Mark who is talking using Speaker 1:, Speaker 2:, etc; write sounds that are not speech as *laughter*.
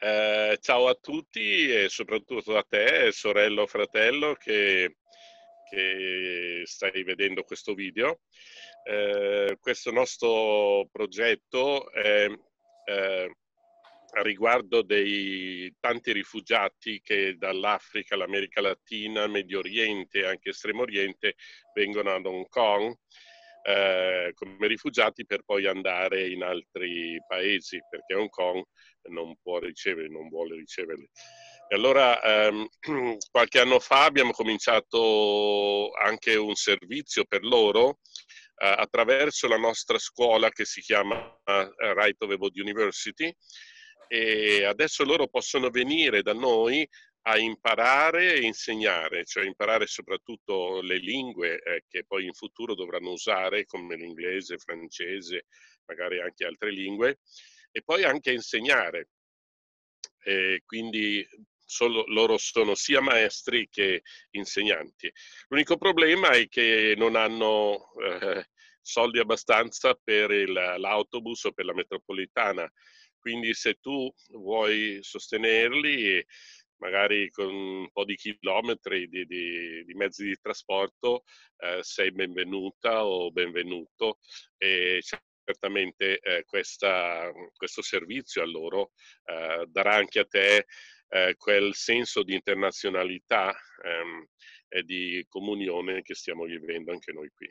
Speaker 1: Eh, ciao a tutti e soprattutto a te, sorello o fratello, che, che, stai vedendo questo video. Eh, questo nostro progetto è eh, riguardo dei tanti rifugiati che dall'Africa, l'America Latina, Medio Oriente e anche Estremo Oriente vengono ad Hong Kong eh, come rifugiati per poi andare in altri paesi, perché Hong Kong non può ricevere, non vuole riceverli. E allora ehm, *clears throat* qualche anno fa abbiamo cominciato anche un servizio per loro eh, attraverso la nostra scuola che si chiama eh, Right of Abroad University e adesso loro possono venire da noi a imparare e insegnare, cioè imparare soprattutto le lingue eh, che poi in futuro dovranno usare come l'inglese, il francese, magari anche altre lingue, e poi anche insegnare. E quindi Solo, loro sono sia maestri che insegnanti. L'unico problema è che non hanno eh, soldi abbastanza per il, l'autobus o per la metropolitana. Quindi se tu vuoi sostenerli magari con un po' di chilometri di, di, di mezzi di trasporto, eh, sei benvenuta o benvenuto e certamente eh, questa, questo servizio a loro eh, darà anche a te eh, quel senso di internazionalità ehm, e di comunione che stiamo vivendo anche noi qui.